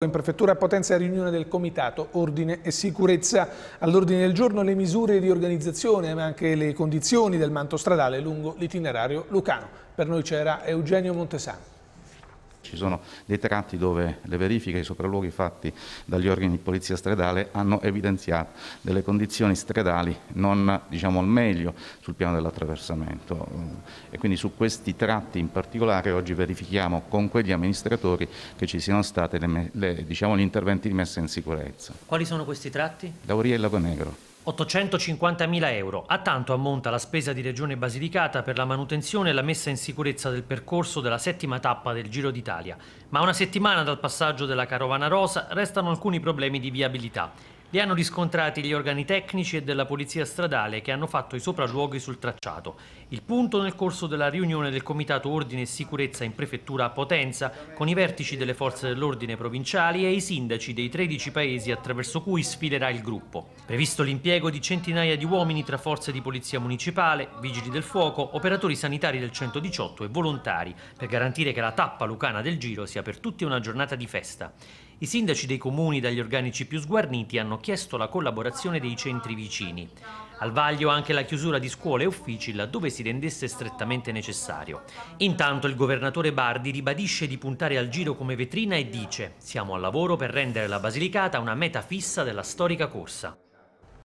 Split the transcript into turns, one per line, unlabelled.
In prefettura a Potenza riunione del Comitato Ordine e Sicurezza. All'ordine del giorno le misure di organizzazione ma anche le condizioni del manto stradale lungo l'itinerario lucano. Per noi c'era Eugenio Montesano.
Ci sono dei tratti dove le verifiche i sopralluoghi fatti dagli organi di polizia stradale hanno evidenziato delle condizioni stradali non diciamo, al meglio sul piano dell'attraversamento e quindi su questi tratti in particolare oggi verifichiamo con quegli amministratori che ci siano stati diciamo, gli interventi di messa in sicurezza.
Quali sono questi tratti?
e Lago Negro.
850.000 euro. A tanto ammonta la spesa di Regione Basilicata per la manutenzione e la messa in sicurezza del percorso della settima tappa del Giro d'Italia. Ma una settimana dal passaggio della Carovana Rosa restano alcuni problemi di viabilità. Li hanno riscontrati gli organi tecnici e della polizia stradale che hanno fatto i sopralluoghi sul tracciato. Il punto nel corso della riunione del Comitato Ordine e Sicurezza in Prefettura a Potenza con i vertici delle forze dell'ordine provinciali e i sindaci dei 13 paesi attraverso cui sfilerà il gruppo. Previsto l'impiego di centinaia di uomini tra forze di polizia municipale, vigili del fuoco, operatori sanitari del 118 e volontari per garantire che la tappa lucana del giro sia per tutti una giornata di festa. I sindaci dei comuni dagli organici più sguarniti hanno chiesto la collaborazione dei centri vicini. Al vaglio anche la chiusura di scuole e uffici laddove si rendesse strettamente necessario. Intanto il governatore Bardi ribadisce di puntare al giro come vetrina e dice «Siamo al lavoro per rendere la Basilicata una meta fissa della storica corsa».